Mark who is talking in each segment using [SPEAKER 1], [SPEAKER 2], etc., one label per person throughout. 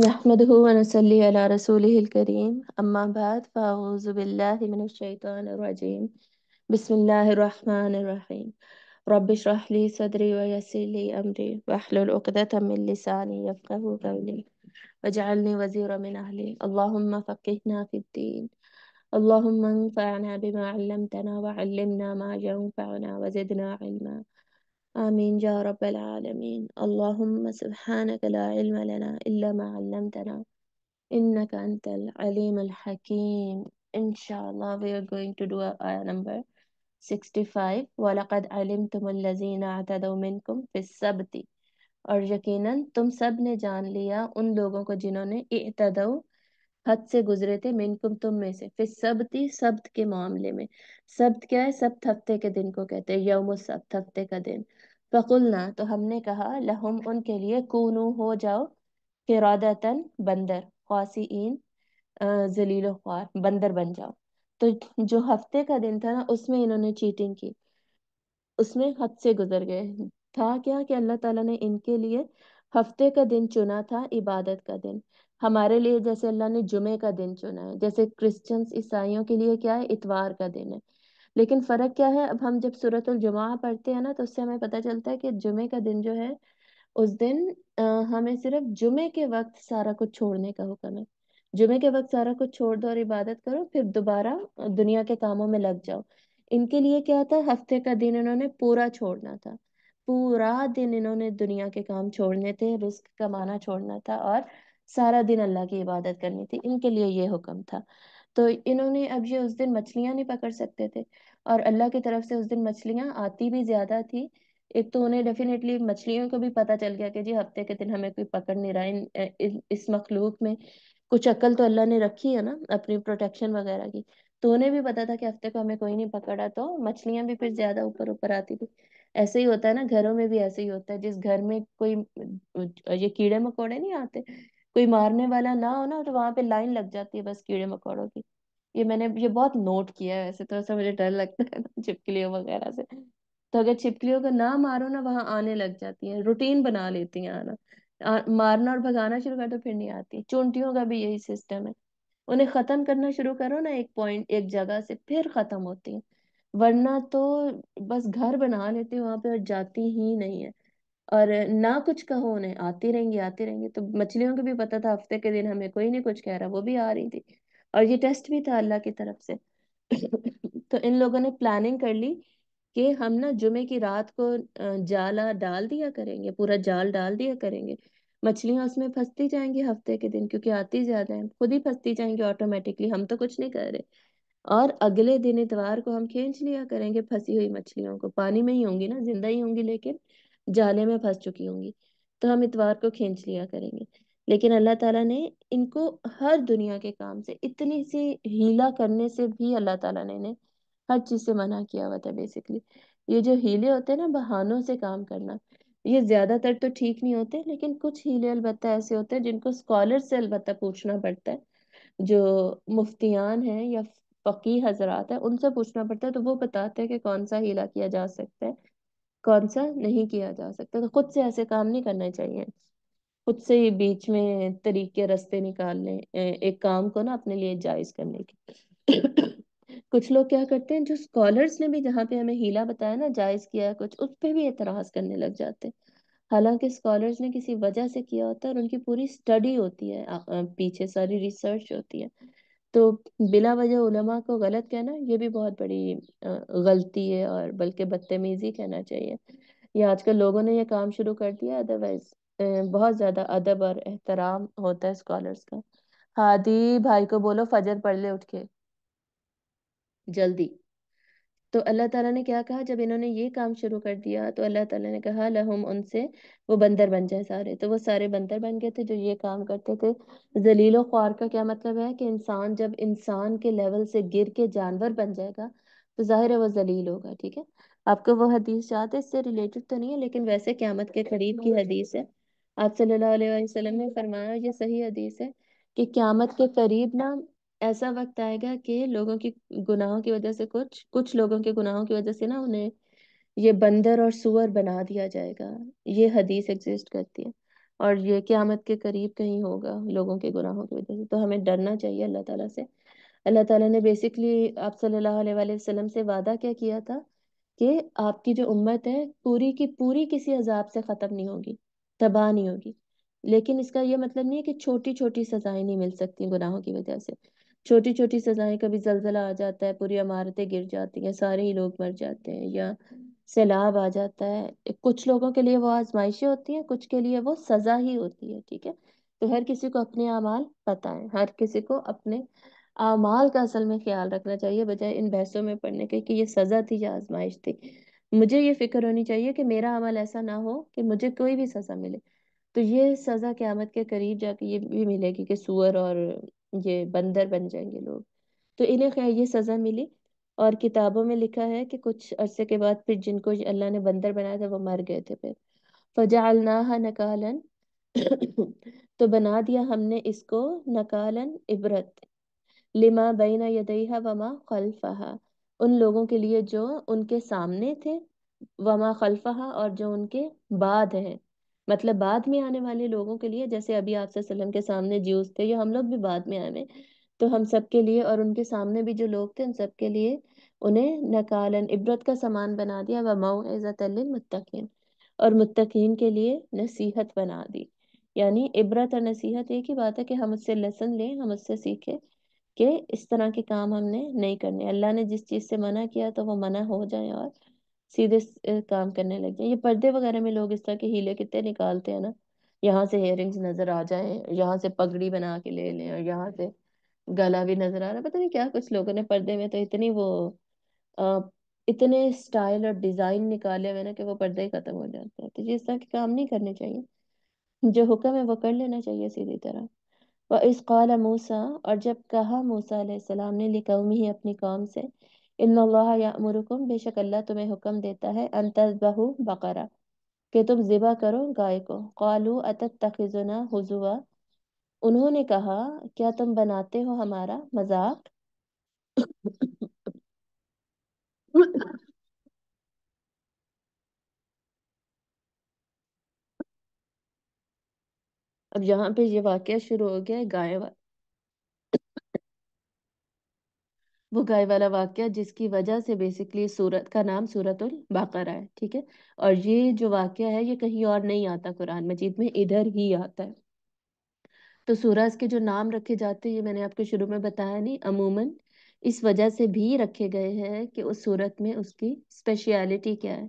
[SPEAKER 1] نحمده ونصلي على رسوله الكريم أما بعد فأعوذ بالله من الشيطان الرجيم بسم الله الرحمن الرحيم رب اشرح لي صدري ويسر لي أمري واحلل عقدة من لساني يفقه قولي واجعلني وزيرا من أهلي اللهم فقهنا في الدين اللهم انفعنا بما علمتنا وعلمنا ما ينفعنا وزدنا علما آمين يا رب العالمين اللهم سبحانك لا علم لنا إلا ما علمتنا إنك أنت العليم الحكيم الله we are going to do a, number 65 وَلَقَدْ عَلِمْتُمُ الَّذِينَ اعْتَدَوْا مِنْكُمْ فِي السَّبْتِ और यकीन तुम सब ने जान लिया उन लोगों को जिन्होंने हद से गुजरे थे मिनकुम तुम में से फिर सब्ती सब्त के मामले में सब्त क्या है सब्त हफ्ते के दिन को कहते हैं यौम सब्त हफ्ते का दिन फ़कुलना तो हमने कहा लहुम उनके लिए कूनू हो जाओ किरादतन बंदर ख्वासीन जलील ख्वार बंदर बन जाओ तो जो हफ्ते का दिन था ना उसमें इन्होंने चीटिंग की उसमें हद से गुजर गए था क्या कि अल्लाह ताला ने इनके लिए हफ्ते का दिन चुना था इबादत का दिन हमारे लिए जैसे अल्लाह ने जुमे का दिन चुना है जैसे क्रिश्चियंस ईसाइयों के लिए क्या है इतवार का दिन है लेकिन फर्क क्या है अब हम जब सूरत जुमा पढ़ते हैं ना तो उससे हमें पता चलता है कि जुमे का दिन जो है उस दिन आ, हमें सिर्फ जुमे के वक्त सारा कुछ छोड़ने का हुक्म है जुमे के वक्त सारा कुछ छोड़ दो और इबादत करो फिर दोबारा दुनिया के कामों में लग जाओ इनके लिए क्या था हफ्ते का दिन इन्होंने पूरा छोड़ना था पूरा दिन इन्होंने दुनिया के काम छोड़ने थे रिस्क कमाना छोड़ना था और सारा दिन अल्लाह की इबादत करनी थी इनके लिए ये हुक्म था तो इन्होंने अब ये उस दिन मछलियां नहीं पकड़ सकते थे और अल्लाह की तरफ से उस दिन मछलियां आती भी ज्यादा थी एक तो उन्हें डेफिनेटली मछलियों को भी पता चल गया कि जी हफ्ते के दिन हमें कोई पकड़ नहीं रहा इन, इस मखलूक में कुछ अक्ल तो अल्लाह ने रखी है ना अपनी प्रोटेक्शन वगैरह की तो उन्हें भी पता था कि हफ्ते को हमें कोई नहीं पकड़ा तो मछलियां भी फिर ज्यादा ऊपर ऊपर आती थी ऐसे ही होता है ना घरों में भी ऐसे ही होता है जिस घर में कोई ये कीड़े मकोड़े नहीं आते कोई मारने वाला ना हो ना तो वहां पे लाइन लग जाती है बस कीड़े मकोड़ों की ये मैंने ये बहुत नोट किया है वैसे थोड़ा तो, सा मुझे डर लगता है छिपकलियों वगैरह से तो अगर छिपकलियों को ना मारो ना वहां आने लग जाती है रूटीन बना लेती है आना आ, मारना और भगाना शुरू कर दो फिर नहीं आती चूंटियों का भी यही सिस्टम है उन्हें खत्म करना शुरू करो ना एक पॉइंट एक जगह से फिर खत्म होती है वरना तो बस घर बना है वहां पे और जाती ही नहीं है और ना कुछ कहो उन्हें आती रहेंगी आती रहेंगी तो मछलियों को भी पता था हफ्ते के दिन हमें कोई नहीं कुछ कह रहा वो भी आ रही थी और ये टेस्ट भी था अल्लाह की तरफ से तो इन लोगों ने प्लानिंग कर ली कि हम ना जुमे की रात को जाला डाल दिया करेंगे पूरा जाल डाल दिया करेंगे मछलियां उसमें फंसती जाएंगी हफ्ते के दिन क्योंकि आती ज्यादा है खुद ही फंसती जाएंगी ऑटोमेटिकली हम तो कुछ नहीं कर रहे और अगले दिन इतवार को हम खींच लिया करेंगे फंसी हुई मछलियों को पानी में ही होंगी ना जिंदा ही होंगी लेकिन जाले में फंस चुकी होंगी तो हम इतवार को खींच लिया करेंगे लेकिन अल्लाह ताला ने इनको हर दुनिया के काम से इतनी सी हीला करने से भी अल्लाह ताला ने हर चीज से मना किया हुआ था बेसिकली ये जो हीले होते हैं ना बहानों से काम करना ये ज्यादातर तो ठीक नहीं होते लेकिन कुछ हीले अलबत् ऐसे होते हैं जिनको स्कॉलर से अलबत् पूछना पड़ता है जो मुफ्तियान है या फकी हजरात है उनसे पूछना पड़ता है तो वो बताते हैं कि कौन सा हीला किया जा सकता है कौन सा नहीं किया जा सकता तो खुद से ऐसे काम नहीं करना चाहिए खुद से ही बीच में तरीके रास्ते निकालने एक काम को ना अपने लिए जायज करने के कुछ लोग क्या करते हैं जो स्कॉलर्स ने भी जहाँ पे हमें हीला बताया ना जायज किया है कुछ उस पर भी एतराज करने लग जाते हैं हालांकि स्कॉलर्स ने किसी वजह से किया होता है और उनकी पूरी स्टडी होती है पीछे सारी रिसर्च होती है तो बिला वजह उलमा को गलत कहना ये भी बहुत बड़ी गलती है और बल्कि बदतमीजी कहना चाहिए ये आजकल लोगों ने ये काम शुरू कर दिया अदरवाइज बहुत ज्यादा अदब और एहतराम होता है स्कॉलर्स का हादी भाई को बोलो फजर पढ़ ले उठ के जल्दी तो अल्लाह ताला ने क्या कहा जब इन्होंने ये काम शुरू कर दिया तो अल्लाह ताला ने कहा लहुम उनसे वो बंदर बन जाए सारे तो वो सारे बंदर बन गए थे जो ये काम करते थे जलीलो ख्वार का क्या मतलब है कि इंसान जब इंसान के लेवल से गिर के जानवर बन जाएगा तो जाहिर है वो जलील होगा ठीक है आपको वो हदीस याद है इससे रिलेटेड तो नहीं है लेकिन वैसे क्यामत के करीब की हदीस है आप सल्लल्लाहु अलैहि वसल्लम ने फरमाया ये सही हदीस है कि क्यामत के करीब ना ऐसा वक्त आएगा कि लोगों की गुनाहों की वजह से कुछ कुछ लोगों के गुनाहों की वजह से ना उन्हें ये बंदर और सुअर बना दिया जाएगा ये हदीस एग्जिस्ट करती है और ये क्यामत के करीब कहीं होगा लोगों के गुनाहों की वजह से तो हमें डरना चाहिए अल्लाह ताला से अल्लाह ताला ने बेसिकली आप सल्लल्लाहु अलैहि वसल्लम से वादा क्या किया था कि आपकी जो उम्मत है पूरी की पूरी किसी अजाब से ख़त्म नहीं होगी तबाह नहीं होगी लेकिन इसका यह मतलब नहीं है कि छोटी छोटी सजाएं नहीं मिल सकती गुनाहों की वजह से छोटी छोटी सजाएं कभी जलजला आ जाता है पूरी इमारतें गिर जाती हैं सारे ही लोग मर जाते हैं या सैलाब आ जाता है कुछ लोगों के लिए वो आजमाइशें होती हैं कुछ के लिए वो सजा ही होती है ठीक है तो हर किसी को अपने अमाल पता है हर किसी को अपने अमाल का असल में ख्याल रखना चाहिए बजाय इन बहसों में पढ़ने के कि ये सजा थी या आजमाइश थी मुझे ये फिक्र होनी चाहिए कि मेरा अमल ऐसा ना हो कि मुझे कोई भी सजा मिले तो ये सजा क्यामत के करीब जाके ये भी मिलेगी कि सुअर और ये बंदर बन जाएंगे लोग तो इन्हें खैर ये सज़ा मिली और किताबों में लिखा है कि कुछ अरसे के बाद फिर जिनको अल्लाह ने बंदर बनाया था वो मर गए थे फिर फ़जअलनाहा नकालन तो बना दिया हमने इसको नकालन इबरत लिमा बैना यदैहा वमा खल्फहा उन लोगों के लिए जो उनके सामने थे वमा खल्फहा और जो उनके बाद हैं मतलब बाद में आने वाले लोगों के लिए जैसे अभी आप वसल्लम के सामने ज्यूस थे या हम लोग भी बाद में आए तो हम सब के लिए और उनके सामने भी जो लोग थे उन सब के लिए उन्हें नकालन इबरत का सामान बना दिया व मुतकिन और मुतकिन के लिए नसीहत बना दी यानी इबरत और नसीहत एक ही बात है कि हम उससे लेसन लें हम उससे सीखें कि इस तरह के काम हमने नहीं करने अल्लाह ने जिस चीज़ से मना किया तो वो मना हो जाए और सीधे काम करने लगे ये पर्दे वगैरह में लोग इस तरह के हीले कितने निकालते हैं ना यहाँ से हेयर नजर आ जाए यहाँ से पगड़ी बना के ले लें और यहाँ से गला भी नजर आ रहा है पता नहीं क्या कुछ लोगों ने पर्दे में तो इतनी वो आ, इतने स्टाइल और डिजाइन निकाले हुए ना कि वो पर्दे ही खत्म हो जाते हैं तो जिस तरह के काम नहीं करने चाहिए जो हुक्म है वो कर लेना चाहिए सीधी तरह वह इस काला मूसा और जब कहा मूसा ने लिखा ही अपनी कौम से इनकुम बेशक अल्लाह तुम्हें हुक्म देता है अंतजबहु बकरा कि तुम ज़िबा करो गाय को कालू अतत तखिजुना हुजुआ उन्होंने कहा क्या तुम बनाते हो हमारा मजाक अब यहाँ पे ये वाक्य शुरू हो गया है गाय वाला वो गाय वाला वाक्य जिसकी वजह से बेसिकली सूरत का नाम सूरतुल बकरा है ठीक है और ये जो वाक्य है ये कहीं और नहीं आता कुरान मजीद में इधर ही आता है तो सूरज के जो नाम रखे जाते हैं ये मैंने आपको शुरू में बताया नहीं अमूमन इस वजह से भी रखे गए हैं कि उस सूरत में उसकी स्पेशलिटी क्या है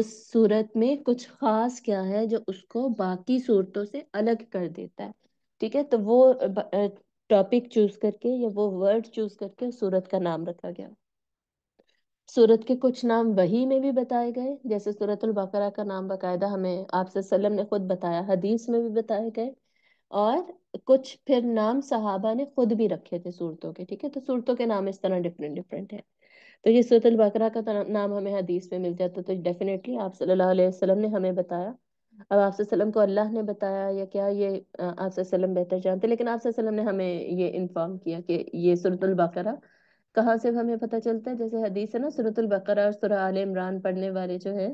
[SPEAKER 1] उस सूरत में कुछ खास क्या है जो उसको बाकी सूरतों से अलग कर देता है ठीक है तो वो टॉपिक चूज करके या वो वर्ड चूज करके सूरत का नाम रखा गया सूरत के कुछ नाम वही में भी बताए गए जैसे सूरत बकरा का नाम बाकायदा हमें आप सल्लम ने खुद बताया हदीस में भी बताए गए और कुछ फिर नाम सहाबा ने खुद भी रखे थे सूरतों के ठीक है तो सूरतों के नाम इस तरह डिफरेंट डिफरेंट है तो ये सूरत बकरा का नाम हमें हदीस में मिल जाता तो डेफिनेटली आप सल्लल्लाहु अलैहि वसल्लम ने हमें बताया अब आपसे को अल्लाह ने बताया या क्या ये आपसे बेहतर जानते लेकिन आपसे ने हमें ये इन्फॉर्म किया कि ये सूरतुल बकरा कहाँ से हमें पता चलता है जैसे हदीस है ना सूरतुल बकरा और सूरह आल इमरान पढ़ने वाले जो है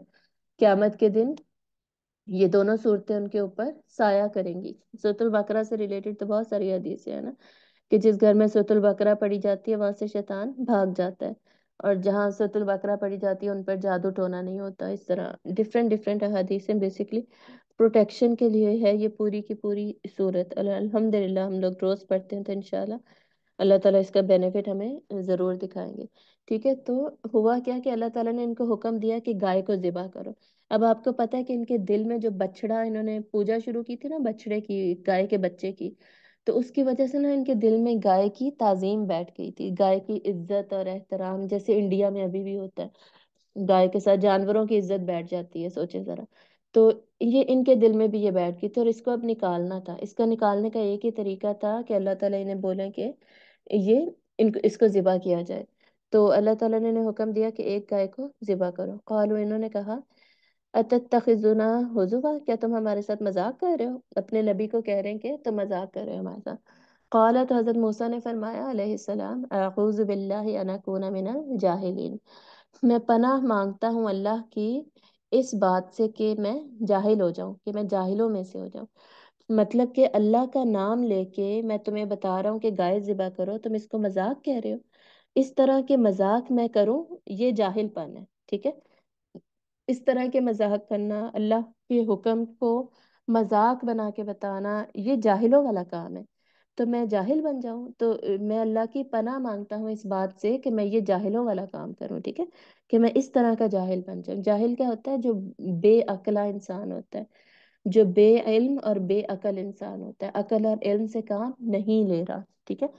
[SPEAKER 1] क्यामत के दिन ये दोनों सूरतें उनके ऊपर साया करेंगी सूरतुल बकरा से रिलेटेड तो बहुत सारी हदीसें है ना कि जिस घर में सूरतुल बकरा पढ़ी जाती है वहां से शैतान भाग जाता है और जहाँ सतुल बकरा पड़ी जाती है उन पर जादू टोना नहीं होता इस तरह डिफरेंट डिफरेंट अहादीसें बेसिकली प्रोटेक्शन के लिए है ये पूरी की पूरी सूरत अलहमदिल्ला हम लोग रोज़ पढ़ते हैं तो इनशाला अल्लाह ताला इसका बेनिफिट हमें ज़रूर दिखाएंगे ठीक है तो हुआ क्या कि अल्लाह ताला ने इनको हुक्म दिया कि गाय को ज़िबा करो अब आपको पता है कि इनके दिल में जो बछड़ा इन्होंने पूजा शुरू की थी ना बछड़े की गाय के बच्चे की तो उसकी वजह से ना इनके दिल में गाय की ताजीम बैठ गई थी गाय की इज्जत और एहतराम जैसे इंडिया में अभी भी होता है गाय के साथ जानवरों की इज्जत बैठ जाती है सोचे जरा तो ये इनके दिल में भी ये बैठ गई थी और इसको अब निकालना था इसका निकालने का एक ही तरीका था कि अल्लाह ताला इन्हें बोला कि ये इनको इसको ज़िबा किया जाए तो अल्लाह ताला ने इन्हें हुक्म दिया कि एक गाय को ज़िबा करो कॉलो इन्होंने कहा अतुना हुजुवा क्या तुम हमारे साथ मजाक कर रहे हो अपने नबी को कह रहे हैं कि तुम मजाक कर रहे हो हमारे साथ कौला तो हज़रत मूसा ने फरमाया अलैहिस्सलाम जाहिलीन मैं पनाह मांगता हूँ अल्लाह की इस बात से कि मैं जाहिल हो जाऊँ कि मैं जाहिलों में से हो जाऊँ मतलब कि अल्लाह का नाम लेके मैं तुम्हें बता रहा हूँ कि गाय ज़िबा करो तुम इसको मजाक कह रहे हो इस तरह के मजाक मैं करूँ ये जाहिलपन है ठीक है इस तरह के मजाक करना अल्लाह के हुक्म को मजाक बना के बताना ये जाहिलों वाला काम है तो मैं जाहिल बन जाऊं तो मैं अल्लाह की पनाह मांगता हूँ इस बात से कि मैं ये जाहिलों वाला काम करूं ठीक है कि मैं इस तरह का जाहिल बन जाऊं जाहिल क्या होता है जो बेअकला इंसान होता है जो बेइल्म और बेअकल इंसान होता है अकल और इल्म से काम नहीं ले रहा ठीक है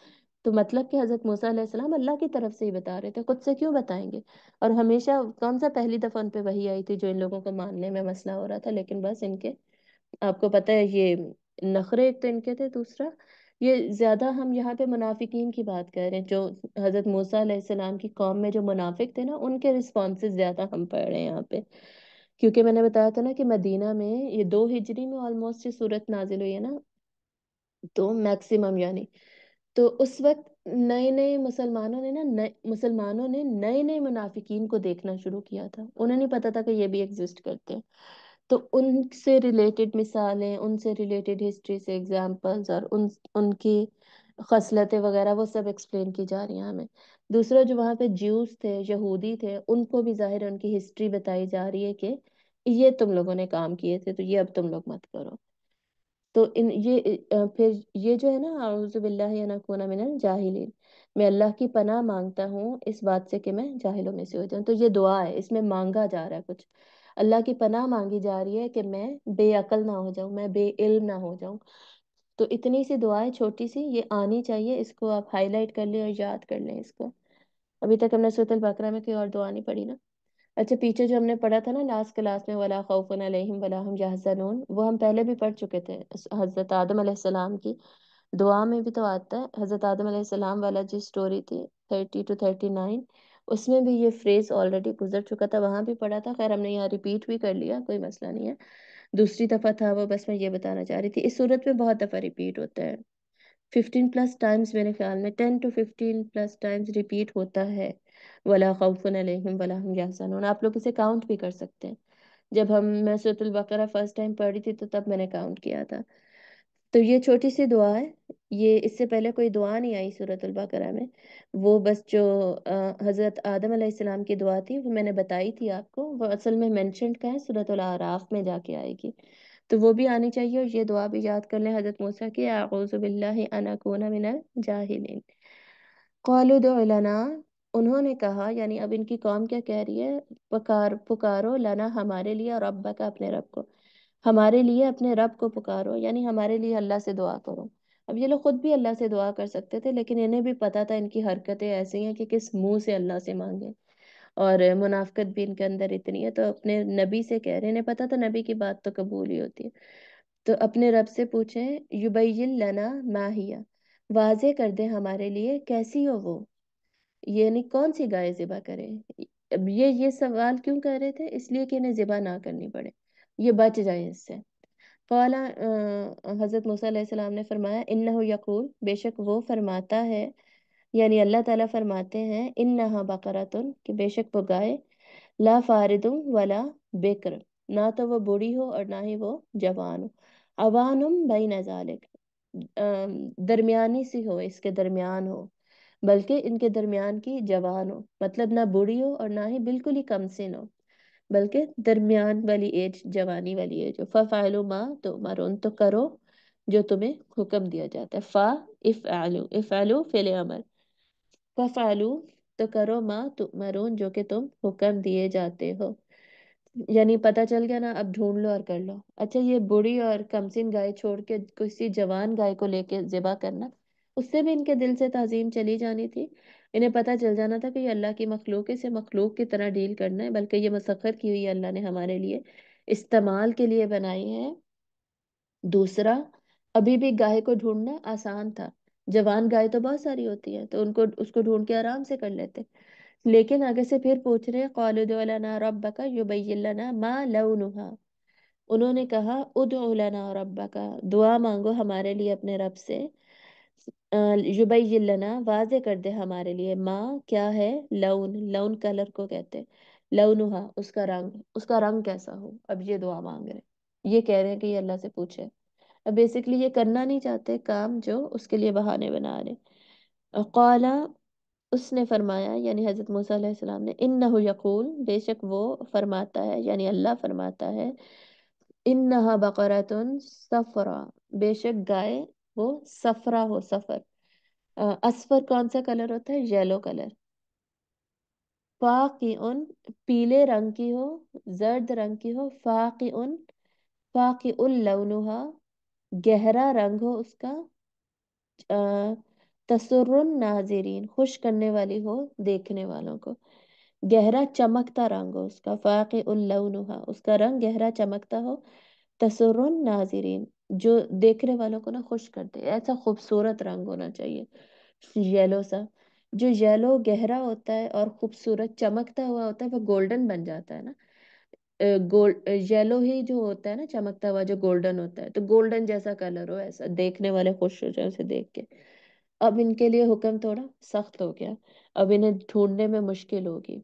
[SPEAKER 1] तो मतलब कि हजरत मूसा अल्लाह की तरफ से ही बता रहे थे खुद से क्यों बताएंगे और हमेशा कौन सा पहली दफा उन वही आई थी जो इन लोगों को मानने में मसला हो रहा था लेकिन बस इनके आपको पता है ये नखरे एक तो इनके थे दूसरा ये ज्यादा हम यहाँ पे मुनाफिकीन की बात कर रहे हैं जो हजरत मूसा की कौम में जो मुनाफिक थे ना उनके रिस्पॉन्सेज ज्यादा हम पढ़ रहे हैं यहाँ पे क्योंकि मैंने बताया था ना कि मदीना में ये दो हिजरी में ऑलमोस्ट ये सूरत नाजिल हुई है ना तो मैक्सिमम यानी तो उस वक्त नए नए मुसलमानों ने ना नए मुसलमानों ने नए नए मुनाफिकीन को देखना शुरू किया था उन्हें नहीं पता था कि ये भी एग्जिस्ट करते हैं तो उनसे रिलेटेड मिसालें उनसे रिलेटेड हिस्ट्री से एग्जांपल्स और उन उनकी खसलतें वगैरह वो सब एक्सप्लेन की जा रही हैं हमें दूसरा जो वहाँ पे ज्यूस थे यहूदी थे उनको भी जाहिर उनकी हिस्ट्री बताई जा रही है कि ये तुम लोगों ने काम किए थे तो ये अब तुम लोग मत करो तो इन ये फिर ये जो है ना आउज़ुबिल्लाह मिनल जाहिलीन मैं अल्लाह की पनाह मांगता हूँ इस बात से कि मैं जाहिलों में से हो जाऊँ तो ये दुआ है इसमें मांगा जा रहा है कुछ अल्लाह की पनाह मांगी जा रही है कि मैं बेअकल ना हो जाऊं मैं बेइल्म ना हो जाऊँ तो इतनी सी दुआएं छोटी सी ये आनी चाहिए इसको आप हाईलाइट कर लें और याद कर लें इसको अभी तक हमने सूरत बकरा में कोई और दुआ नहीं पढ़ी ना अच्छा पीछे जो हमने पढ़ा था ना लास्ट क्लास में वला खौफन अलैहिम वला हम यहजनून वो हम पहले भी पढ़ चुके थे हज़रत आदम अलैहिस्सलाम की दुआ में भी तो आता है हज़रत आदम अलैहिस्सलाम वाला जो स्टोरी थी थर्टी टू थर्टी नाइन उसमें भी ये फ्रेज ऑलरेडी गुजर चुका था वहाँ भी पढ़ा था खैर हमने यहाँ रिपीट भी कर लिया कोई मसला नहीं है दूसरी दफ़ा था वो बस मैं ये बताना चाह रही थी इस सूरत में बहुत दफ़ा रिपीट होता है फिफ्टीन प्लस टाइम्स मेरे ख्याल में ten to fifteen plus times repeat होता है वला खौफन अलैहिम वला हम यहजनून आप लोग इसे काउंट भी कर सकते हैं जब हम मैं सूरतुल बकरा फर्स्ट टाइम पढ़ी थी तो तब मैंने काउंट किया था तो ये छोटी सी दुआ है ये इससे पहले कोई दुआ नहीं आई सूरतुल बकरा में वो बस जो हज़रत आदम अलैहिस्सलाम की दुआ थी वो मैंने बताई थी आपको वो असल में मैंशन का है सूरतुल आराफ में जाके आएगी तो वो भी आनी चाहिए और ये दुआ भी याद कर लें हज़रत मूसा की आउज़बिल्लाकून मिनल जाहिलिन कौलना उन्होंने कहा यानी अब इनकी कौम क्या कह रही है पुकार पुकारो लाना हमारे लिए और अब्बा का अपने रब को हमारे लिए अपने रब को पुकारो यानी हमारे लिए अल्लाह से दुआ करो अब ये लोग खुद भी अल्लाह से दुआ कर सकते थे लेकिन इन्हें भी पता था इनकी हरकतें ऐसी हैं कि किस मुंह से अल्लाह से मांगे और मुनाफ्त भी इनके अंदर इतनी है तो अपने नबी से कह रहे इन्हें पता था नबी की बात तो कबूल ही होती है तो अपने रब से पूछें युबैल लना माहिया वाजे कर दे हमारे लिए कैसी हो वो यानी कौन सी गाय जिबा करे ये ये सवाल क्यों कर रहे थे इसलिए कि इन्हें जिबा ना करनी पड़े ये बच जाए इससे कौला हज़रत मूसा ने फरमाया इन्ना यकूल बेशक वो फरमाता है यानी अल्लाह ताला फरमाते हैं इन्ना बकरातुन कि बेशक वो गाय ला फारिदुम वाला बेकर ना तो वो बूढ़ी हो और ना ही वो जवान हो अवानुम बई नजालिक दरमियानी सी हो इसके दरमियान हो बल्कि इनके दरमियान की जवान हो मतलब ना बूढ़ी हो और ना ही बिल्कुल ही कम सिन हो बल्कि दरमियान वाली एज जवानी वाली एज हो फ़ाइलो माँ तो मारून तो करो जो तुम्हें हुक्म दिया जाता है फ़ा इफ़ आलू इफ़ आलू फिल अमर फ़ालू तो करो माँ तो मरून जो कि तुम हुक्म दिए जाते हो यानी पता चल गया ना अब ढूंढ लो और कर लो अच्छा ये बूढ़ी और कमसिन गाय छोड़ के किसी जवान गाय को लेके जिबा करना उससे भी इनके दिल से तहजीम चली जानी थी इन्हें पता चल जाना था कि ये अल्लाह की मखलूक से मखलूक की तरह डील करना है बल्कि ये मसखर की हुई अल्लाह ने हमारे लिए इस्तेमाल के लिए बनाई है दूसरा अभी भी गाय को ढूंढना आसान था जवान गाय तो बहुत सारी होती है तो उनको उसको ढूंढ के आराम से कर लेते लेकिन आगे से फिर पूछ रहे माँ उन्होंने कहा और रब का दुआ मांगो हमारे लिए अपने रब से युबैन लना वाजे कर दे हमारे लिए माँ क्या है लौन लौन कलर को कहते हैं लौनुहा उसका रंग उसका रंग कैसा हो अब ये दुआ मांग रहे ये कह रहे हैं कि ये अल्लाह से पूछे अब बेसिकली ये करना नहीं चाहते काम जो उसके लिए बहाने बना रहे कला उसने फरमाया यानी हज़रत मूसम ने इन नकूल बेशक वो फरमाता है यानी अल्लाह फरमाता है इन नकर सफ़रा बेशक गाय वो सफरा हो सफर असफर कौन सा कलर होता है येलो कलर फाकी उन पीले रंग की हो जर्द रंग की हो फाकी उन फाकी उल लवनुहा गहरा रंग हो उसका तसुर नाजरीन खुश करने वाली हो देखने वालों को गहरा चमकता रंग हो उसका फाकी उल लवनुहा उसका रंग गहरा चमकता हो तसुर नाजरीन जो देखने वालों को ना खुश करते ऐसा खूबसूरत रंग होना चाहिए येलो सा जो येलो गहरा होता है और खूबसूरत चमकता हुआ होता है वो गोल्डन बन जाता है ना गोल येलो ही जो होता है ना चमकता हुआ जो गोल्डन होता है तो गोल्डन जैसा कलर हो ऐसा देखने वाले खुश हो जाए उसे देख के अब इनके लिए हुक्म थोड़ा सख्त हो गया अब इन्हें ढूंढने में मुश्किल होगी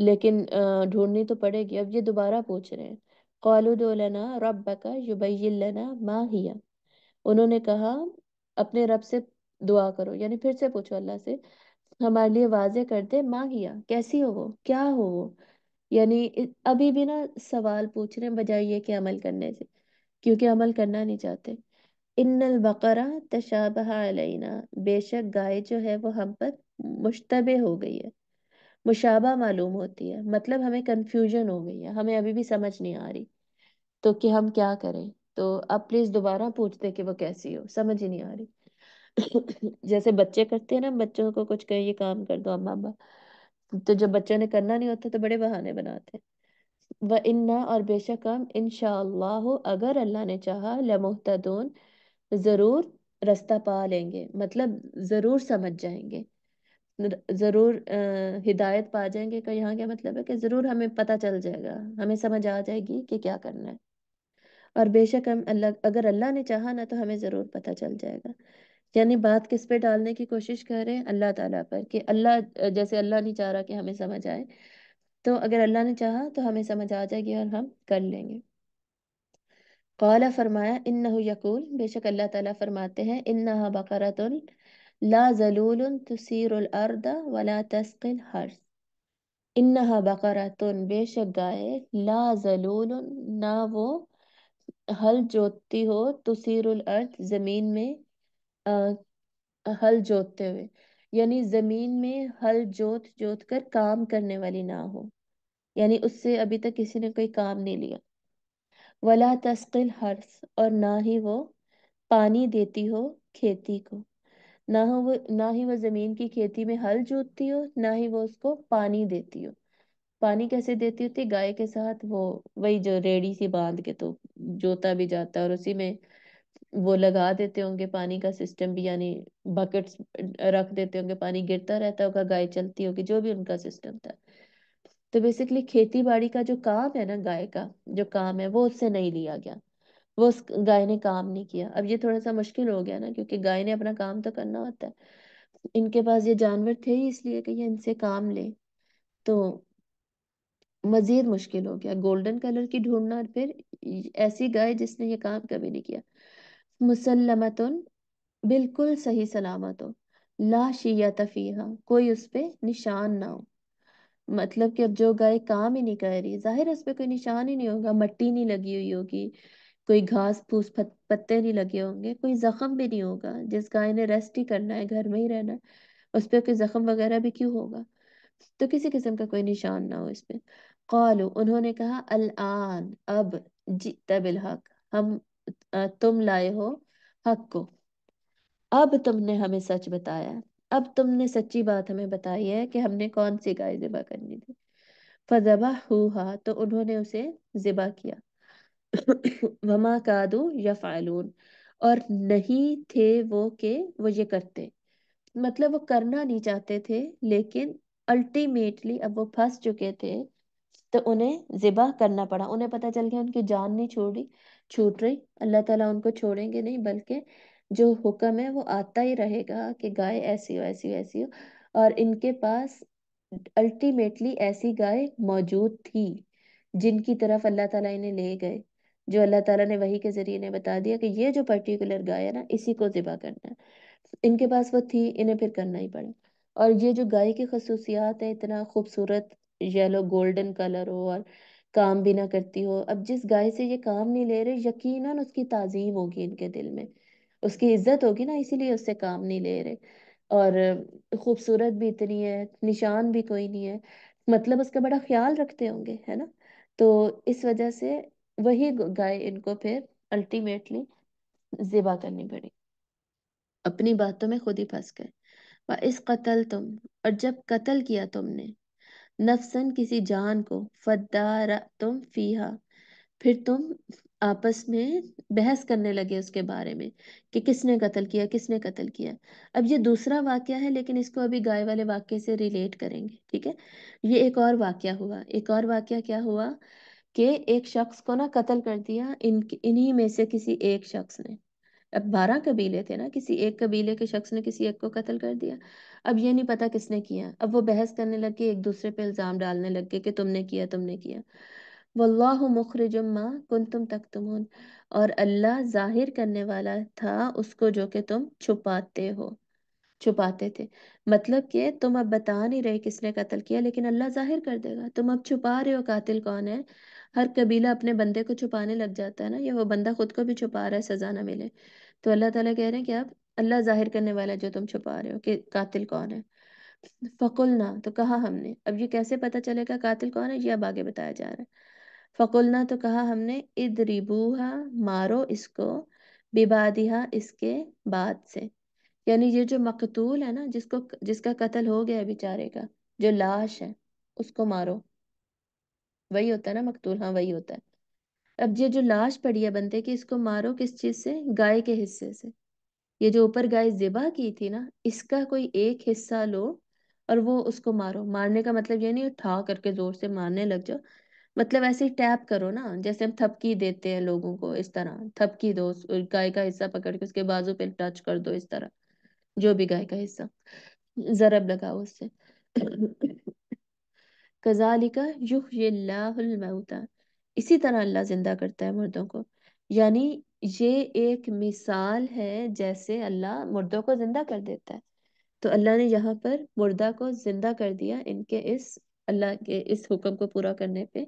[SPEAKER 1] लेकिन ढूंढनी तो पड़ेगी अब ये दोबारा पूछ रहे हैं कौलुदो रब का युबैलना माहिया उन्होंने कहा अपने रब से दुआ करो यानी फिर से पूछो अल्लाह से हमारे लिए वाजे कर दे माहिया कैसी हो वो क्या हो वो यानी अभी भी ना सवाल पूछने बजाय ये कि अमल करने से क्योंकि अमल करना नहीं चाहते इन्नल बकरा तशाबहा बेशक गाय जो है वो हम पर मुश्तबे हो गई है मुशाबा मालूम होती है मतलब हमें कन्फ्यूजन हो गई है हमें अभी भी समझ नहीं आ रही तो कि हम क्या करें तो आप प्लीज दोबारा पूछते कि वो कैसी हो समझ ही नहीं आ रही जैसे बच्चे करते हैं ना बच्चों को कुछ कहे ये काम कर दो अम्मा अम्मा तो जब बच्चों ने करना नहीं होता तो बड़े बहाने बनाते हैं व इन्ना और बेशक हम हो अगर अल्लाह ने चाह लमोहतून जरूर रास्ता पा लेंगे मतलब जरूर समझ जाएंगे ज़रूर हिदायत पा जाएंगे का यहाँ क्या मतलब है कि ज़रूर हमें पता चल जाएगा, हमें समझ आ जाएगी कि क्या करना है। और बेशक हम अल्लाह अगर अल्लाह ने चाहा ना तो हमें ज़रूर पता चल जाएगा। यानी बात किस पे डालने की कोशिश कर रहे हैं? अल्लाह ताला पर कि अल्लाह जैसे अल्लाह नहीं चाह रहा कि हमें समझ आए, तो अगर अल्लाह ने चाहा तो हमें समझ आ जाएगी और हम कर लेंगे। क़ाला फरमाया इन्नहु यक़ूल बेशक अल्लाह ताला फरमाते हैं इन्नहा बक़रतुन لا زلول تسير الأرض ولا تسقي الحرث इन्नहा बकरातुन बेशक गाय ला जलूल ना वो हल जोतती हो तुसीरुल अर्थ जमीन में आ, हल जोतते हुए यानी जमीन में हल जोत जोत कर काम करने वाली ना हो यानी उससे अभी तक किसी ने कोई काम नहीं लिया वला तस्किल हर्स और ना ही वो पानी देती हो खेती को ना हो वो ना ही वह जमीन की खेती में हल जोतती हो ना ही वो उसको पानी देती हो पानी कैसे देती होती गाय के साथ वो वही जो रेड़ी सी बांध के तो जोता भी जाता है और उसी में वो लगा देते होंगे पानी का सिस्टम भी यानी बकेट्स रख देते होंगे पानी गिरता रहता होगा गाय चलती होगी जो भी उनका सिस्टम था तो बेसिकली खेती बाड़ी का जो काम है ना गाय का जो काम है वो उससे नहीं लिया गया वो उस गाय ने काम नहीं किया अब ये थोड़ा सा मुश्किल हो गया ना क्योंकि गाय ने अपना काम तो करना होता है इनके पास ये जानवर थे ही इसलिए कि ये इनसे काम ले तो मजीद मुश्किल हो गया गोल्डन कलर की ढूंढना और फिर ऐसी गाय जिसने ये काम कभी नहीं किया मुसलमत बिल्कुल सही सलामत हो लाशिया शिया तफीहा कोई उस पर निशान ना हो मतलब कि अब जो गाय काम ही नहीं कर रही जाहिर उस पर कोई निशान ही नहीं होगा मट्टी नहीं लगी हुई होगी कोई घास फूस पत्ते नहीं लगे होंगे कोई जख्म भी नहीं होगा जिस गाय ने रेस्ट ही करना है घर में ही रहना है उस पर कोई जख्म वगैरह भी क्यों होगा तो किसी किस्म का कोई निशान ना हो इसमें कौलू उन्होंने कहा आन अब जी तबिल हक हम तुम लाए हो हक को अब तुमने हमें सच बताया अब तुमने सच्ची बात हमें बताई है कि हमने कौन सी गाय जिबा करनी थी फजबा हुआ तो उन्होंने उसे जिबा किया वमा कादू फालून और नहीं थे वो के वो ये करते मतलब वो करना नहीं चाहते थे लेकिन अल्टीमेटली अब वो फंस चुके थे तो उन्हें ज़िबा करना पड़ा उन्हें पता चल गया उनकी जान नहीं छोड़ी छूट रही अल्लाह ताला उनको छोड़ेंगे नहीं बल्कि जो हुक्म है वो आता ही रहेगा कि गाय ऐसी हो ऐसी हो ऐसी हो और इनके पास अल्टीमेटली ऐसी गाय मौजूद थी जिनकी तरफ अल्लाह ताला इन्हें ले गए जो अल्लाह ताला ने वही के जरिए ने बता दिया कि ये जो पर्टिकुलर गाय है ना इसी को ज़िबा करना है इनके पास वो थी इन्हें फिर करना ही पड़ा और ये जो गाय की खसूसियात है इतना खूबसूरत येलो गोल्डन कलर हो और काम भी ना करती हो अब जिस गाय से ये काम नहीं ले रहे यकीनन उसकी तजीम होगी इनके दिल में उसकी इज्जत होगी ना इसीलिए उससे काम नहीं ले रहे और खूबसूरत भी इतनी है निशान भी कोई नहीं है मतलब उसका बड़ा ख्याल रखते होंगे है ना तो इस वजह से वही गाय इनको फिर अल्टीमेटली जिबा करनी पड़ी अपनी बातों में खुद ही फंस गए इस कत्ल तुम और जब कत्ल किया तुमने नफसन किसी जान को फदारा तुम फीहा फिर तुम आपस में बहस करने लगे उसके बारे में कि किसने कत्ल किया किसने कत्ल किया अब ये दूसरा वाक्य है लेकिन इसको अभी गाय वाले वाक्य से रिलेट करेंगे ठीक है ये एक और वाक्य हुआ एक और वाक्य क्या हुआ कि एक शख्स को ना कत्ल कर दिया इन इन्हीं में से किसी एक शख्स ने अब बारह कबीले थे ना किसी एक कबीले के शख्स ने किसी एक को कत्ल कर दिया अब ये नहीं पता किसने किया अब वो बहस करने लग गए एक दूसरे पे इल्ज़ाम डालने लग गए कि तुमने किया तुमने किया वल्लाह मुखरजुम्मा कुन तुम तक और अल्लाह जाहिर करने वाला था उसको जो कि तुम छुपाते हो छुपाते थे मतलब कि तुम अब बता नहीं रहे किसने कत्ल किया लेकिन अल्लाह जाहिर कर देगा तुम अब छुपा रहे हो कातिल कौन है हर कबीला अपने बंदे को छुपाने लग जाता है ना या वो बंदा खुद को भी छुपा रहा है सजा ना मिले तो अल्लाह ताला कह रहे हैं कि आप अल्लाह जाहिर करने वाला जो तुम छुपा रहे हो कि कातिल कौन है फकुलना तो कहा हमने अब ये कैसे पता चलेगा कातिल कौन है ये अब आगे बताया जा रहा है फकुलना तो कहा हमने इद रिबूहा मारो इसको बिबादिहा इसके बाद से यानी ये जो मकतूल है ना जिसको जिसका कत्ल हो गया बेचारे का जो लाश है उसको मारो वही होता है ना मकतूल हाँ वही होता है अब ये जो लाश पड़ी है बनते कि इसको मारो किस चीज से गाय के हिस्से से ये जो ऊपर गाय जिबा की थी ना इसका कोई एक हिस्सा लो और वो उसको मारो मारने का मतलब ये नहीं उठा करके जोर से मारने लग जाओ मतलब ऐसे ही टैप करो ना जैसे हम थपकी देते हैं लोगों को इस तरह थपकी दो गाय का हिस्सा पकड़ के उसके बाजू पे टच कर दो इस तरह जो भी गाय का हिस्सा जरब लगाओ उससे कजालिका युहयल्लाहुलमौता इसी तरह अल्लाह जिंदा करता है मुर्दों को यानी ये एक मिसाल है जैसे अल्लाह मुर्दों को जिंदा कर देता है तो अल्लाह ने यहाँ पर मुर्दा को जिंदा कर दिया इनके इस अल्लाह के इस हुक्म को पूरा करने पे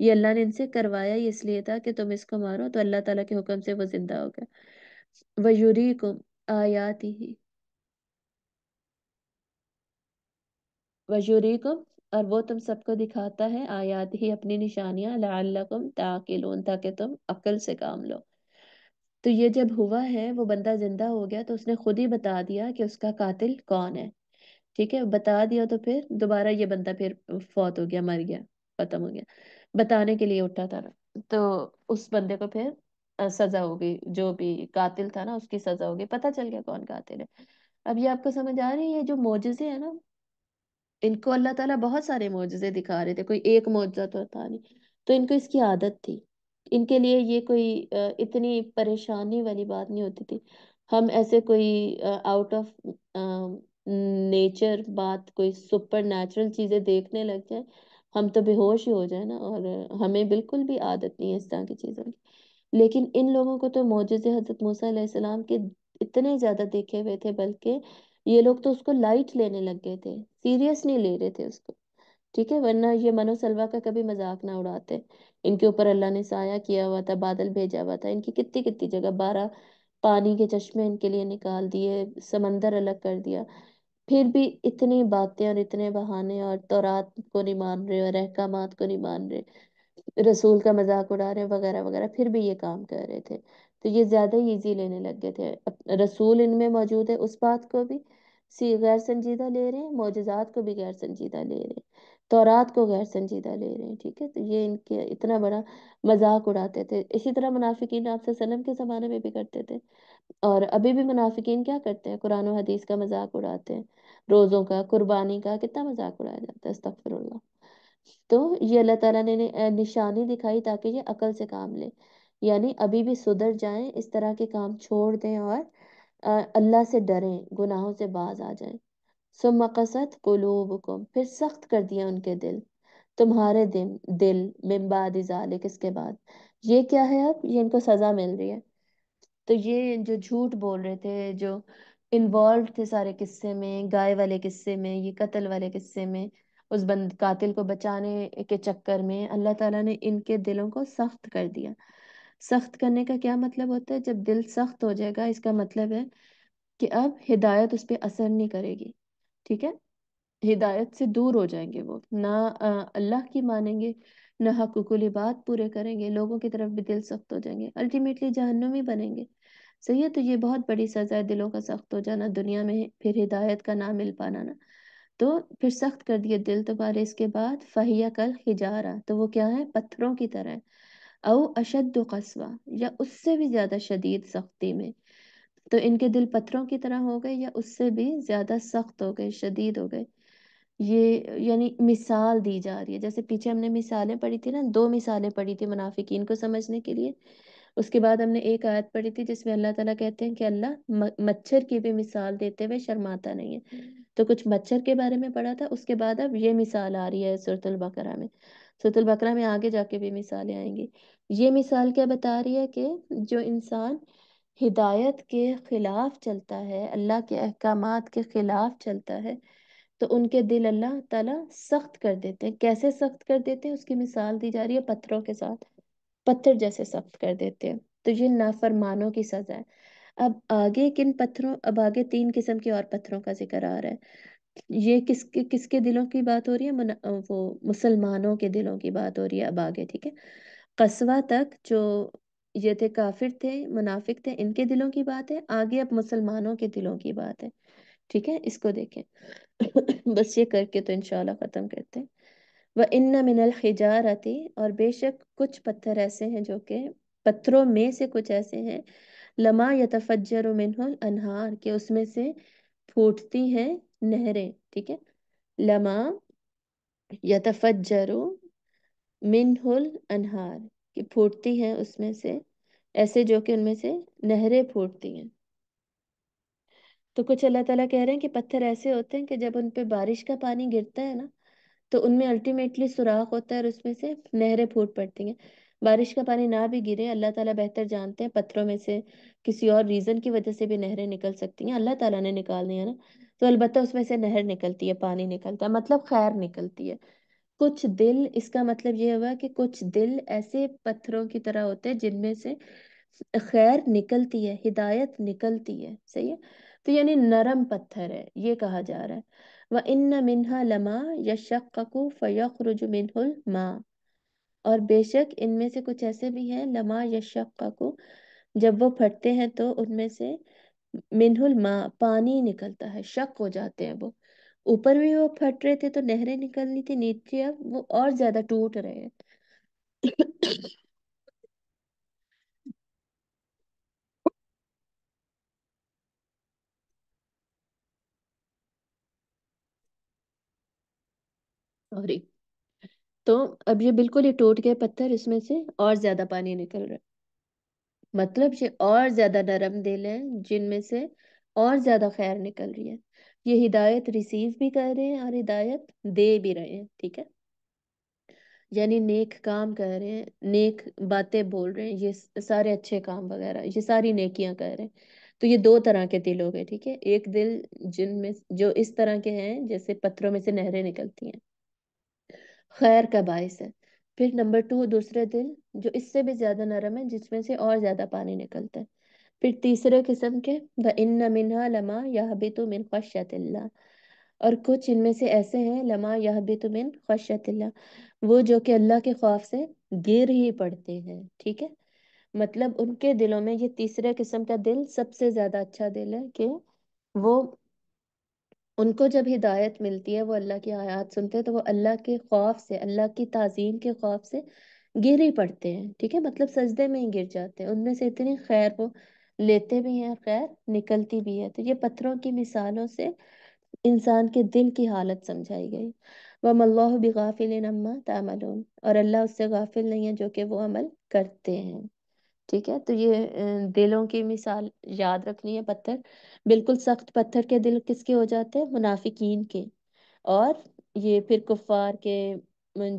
[SPEAKER 1] ये अल्लाह ने इनसे करवाया ये इसलिए था कि तुम इसको मारो तो अल्लाह ताला के हुक्म से वो जिंदा हो गया यूरी को आयाती ही वजूरी को और वो तुम सबको दिखाता है आयात ही अपनी निशानियां लाकुम ताकिलून ताकि तुम अक्ल से काम लो तो ये जब हुआ है वो बंदा जिंदा हो गया तो उसने खुद ही बता दिया कि उसका कातिल कौन है ठीक है बता दिया तो फिर दोबारा ये बंदा फिर फौत हो गया मर गया खत्म हो गया बताने के लिए उठा था ना तो उस बंदे को फिर सजा हो गई जो भी कातिल था ना उसकी सजा हो गई पता चल गया कौन कातिल है अब ये आपको समझ आ रही है जो मोजे है ना इनको अल्लाह ताला बहुत सारे मुआजे दिखा रहे थे कोई एक मुआजा तो था नहीं तो इनको इसकी आदत थी इनके लिए ये कोई इतनी परेशानी वाली बात नहीं होती थी हम ऐसे कोई आउट ऑफ नेचर बात कोई सुपर नेचुरल चीज़ें देखने लग जाए हम तो बेहोश ही हो जाए ना और हमें बिल्कुल भी आदत नहीं है इस तरह की चीज़ों की लेकिन इन लोगों को तो मोजे हज़रत मूसा के इतने ज़्यादा देखे हुए थे बल्कि ये लोग तो उसको लाइट लेने लग गए थे सीरियस नहीं ले रहे थे उसको ठीक है वरना ये मनोसलवा का कभी मजाक ना उड़ाते इनके ऊपर अल्लाह ने साया किया हुआ था बादल भेजा हुआ था इनकी कितनी कितनी जगह बारह पानी के चश्मे इनके लिए निकाल दिए समंदर अलग कर दिया फिर भी इतनी बातें और इतने बहाने और तौरात तो को नहीं मान रहे और अहकाम को नहीं मान रहे रसूल का मजाक उड़ा रहे वगैरह वगैरह फिर भी ये काम कर रहे थे तो ये ज्यादा ईजी लेने लग गए थे रसूल इनमें मौजूद है उस बात को भी सी गैर संजीदा ले रहे हैं मोजात को भी गैर संजीदा ले रहे हैं तौरात को गैर संजीदा ले रहे हैं ठीक है तो ये इनके इतना बड़ा मजाक उड़ाते थे इसी तरह मुनाफिकीन आपसे सलम के ज़माने में भी करते थे और अभी भी मुनाफिकीन क्या करते हैं कुरान हदीस का मजाक उड़ाते हैं रोज़ों का कुर्बानी का कितना मजाक उड़ाया जाता है तफर तो ये अल्लाह तला ने निशानी दिखाई ताकि ये अकल से काम ले यानी अभी भी सुधर जाएं इस तरह के काम छोड़ दें और अल्लाह से डरें गुनाहों से बाज आ जाएं सुम कसत कुलूबकुम फिर सख्त कर दिया उनके दिल तुम्हारे दिन दिल मिम्बाद जालिक किसके बाद ये क्या है अब ये इनको सज़ा मिल रही है तो ये जो झूठ बोल रहे थे जो इन्वॉल्व थे सारे किस्से में गाय वाले किस्से में ये कत्ल वाले किस्से में उस बंद कातिल को बचाने के चक्कर में अल्लाह ताला ने इनके दिलों को सख्त कर दिया सख्त करने का क्या मतलब होता है जब दिल सख्त हो जाएगा इसका मतलब है कि अब हिदायत उस पर असर नहीं करेगी ठीक है हिदायत से दूर हो जाएंगे वो ना अल्लाह की मानेंगे ना हकूकुल बात पूरे करेंगे लोगों की तरफ भी दिल सख्त हो जाएंगे अल्टीमेटली जहन्नुमी बनेंगे सही है तो ये बहुत बड़ी सजा है दिलों का सख्त हो जाना दुनिया में फिर हिदायत का ना मिल पाना ना तो फिर सख्त कर दिए दिल तुम्हारे इसके बाद फहिया कल हिजारा तो वो क्या है पत्थरों की तरह है औ अशद कस्वा या उससे भी ज्यादा शदीद सख्ती में तो इनके दिल पत्थरों की तरह हो गए या उससे भी ज्यादा सख्त हो गए शदीद हो गए ये यानी मिसाल दी जा रही है जैसे पीछे हमने मिसालें पढ़ी थी ना दो मिसालें पढ़ी थी मुनाफिकीन को समझने के लिए उसके बाद हमने एक आयत पढ़ी थी जिसमें अल्लाह ताला कहते हैं कि अल्लाह मच्छर की भी मिसाल देते हुए शर्माता नहीं है हम्म। तो कुछ मच्छर के बारे में पढ़ा था उसके बाद अब ये मिसाल आ रही है सूरत बकरा में सूरतुल बकरा में आगे जाके भी मिसालें आएंगी ये मिसाल क्या बता रही है कि जो इंसान हिदायत के खिलाफ चलता है अल्लाह के अहकाम के खिलाफ चलता है तो उनके दिल अल्लाह ताला सख्त कर देते हैं कैसे सख्त कर देते हैं उसकी मिसाल दी जा रही है पत्थरों के साथ पत्थर जैसे सख्त कर देते हैं तो ये नाफरमानों की सजा है अब आगे किन पत्थरों अब आगे तीन किस्म के और पत्थरों का जिक्र आ रहा है ये किसके किसके दिलों की बात हो रही है वो मुसलमानों के दिलों की बात हो रही है अब आगे ठीक है कस्बा तक जो ये थे काफिर थे मुनाफिक थे इनके दिलों की बात है आगे अब मुसलमानों के दिलों की बात है ठीक है इसको देखें बस ये करके तो इनशाला ख़त्म करते हैं व इन मिनल आती और बेशक कुछ पत्थर ऐसे हैं जो कि पत्थरों में से कुछ ऐसे हैं लमा या तफजर मिनहुल अनहार के उसमें से फूटती हैं नहरें ठीक है लमा यतफजरु मिनहुल अनहार कि फूटती हैं उसमें से ऐसे जो कि उनमें से नहरें फूटती हैं तो कुछ अल्लाह ताला कह रहे हैं कि पत्थर ऐसे होते हैं कि जब उन पे बारिश का पानी गिरता है ना तो उनमें अल्टीमेटली सुराख होता है और उसमें से नहरें फूट पड़ती हैं बारिश का पानी ना भी गिरे अल्लाह ताला बेहतर जानते हैं पत्थरों में से किसी और रीज़न की वजह से भी नहरें निकल सकती हैं अल्लाह ताला ने निकाल है ना तो अलबत्त उसमें से नहर निकलती है पानी निकलता है मतलब खैर निकलती है कुछ दिल इसका मतलब ये हुआ कि कुछ दिल ऐसे पत्थरों की तरह होते हैं जिनमें से खैर निकलती है हिदायत निकलती है सही है तो यानी नरम पत्थर है ये कहा जा रहा है वह इन मिनहा लमा यशक्कू रुजु मिनहुल माँ और बेशक इनमें से कुछ ऐसे भी हैं लमा यशक्कू जब वो फटते हैं तो उनमें से मिनहुल माँ पानी निकलता है शक हो जाते हैं वो ऊपर भी वो फट रहे थे तो नहरें निकल रही थी नीचे अब वो और ज्यादा टूट रहे हैं सॉरी तो अब ये बिल्कुल ही टूट गए पत्थर इसमें से और ज्यादा पानी निकल रहा है मतलब ये और ज्यादा नरम दिल हैं जिनमें से और ज्यादा खैर निकल रही है ये हिदायत रिसीव भी कर रहे हैं और हिदायत दे भी रहे हैं ठीक है यानी नेक काम कर रहे हैं नेक बातें बोल रहे हैं ये सारे अच्छे काम वगैरह ये सारी नेकियां कर रहे हैं तो ये दो तरह के दिल हो गए ठीक है एक दिल जिनमें जो इस तरह के हैं जैसे पत्थरों में से नहरें निकलती हैं खैर का बायस है फिर नंबर टू दूसरे दिल जो इससे भी ज्यादा नरम है जिसमें से और ज्यादा पानी निकलता है फिर तीसरे किस्म के व इन मिनहा लमा यह भी तो मिन खशतल्ला और कुछ इनमें से ऐसे हैं लमा यह भी तो मिन खशतल्ला वो जो कि अल्लाह के खौफ से गिर ही पड़ते हैं ठीक है मतलब उनके दिलों में ये तीसरे किस्म का दिल सबसे ज्यादा अच्छा दिल है कि वो उनको जब हिदायत मिलती है वो अल्लाह की आयात सुनते हैं तो वो अल्लाह के खौफ से अल्लाह की ताजीम के खौफ से गिर ही पड़ते हैं ठीक है मतलब सजदे में ही गिर जाते हैं उनमें से इतनी खैर वो लेते भी हैं खैर निकलती भी है तो ये पत्थरों की मिसालों से इंसान के दिल की हालत समझाई गई वह अल्लाह भी गाफिल अम्मा और अल्लाह उससे गाफिल नहीं है जो कि वो अमल करते हैं ठीक है तो ये दिलों की मिसाल याद रखनी है पत्थर बिल्कुल सख्त पत्थर के दिल किसके हो जाते हैं मुनाफिकीन के और ये फिर कुफार के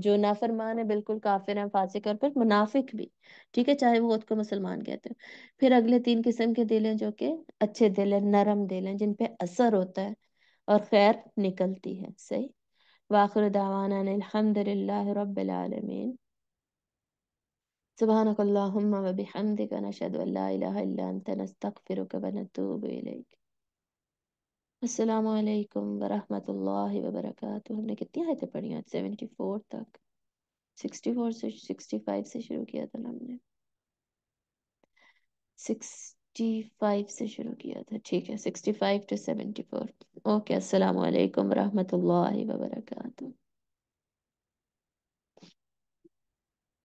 [SPEAKER 1] जो नाफरमान है बिल्कुल काफिर है फांसी कर फिर मुनाफिक भी ठीक है चाहे वो खुद को मुसलमान कहते हैं फिर अगले तीन किस्म के दिल हैं जो कि अच्छे दिल हैं नरम दिल हैं जिन पे असर होता है और खैर निकलती है सही वाखिर दावाना अनिल हम्दुलिल्लाहि रब्बिल आलमीन سبحانك اللهم وبحمدك نشهد أن لا إله إلا أنت نستغفرك ونتوب إليك السلام عليकुम वरहमत वबरकत हमने कितनी आयतें पढ़ी आज सेवेंटी फोर तक सिक्सटी फोर से सिक्सटी फाइव से शुरू किया था हमने सिक्सटी फाइव से शुरू किया था ठीक है sixty five to seventy four okay अस्सलाम वालेकुम वरहमत वबरकatuh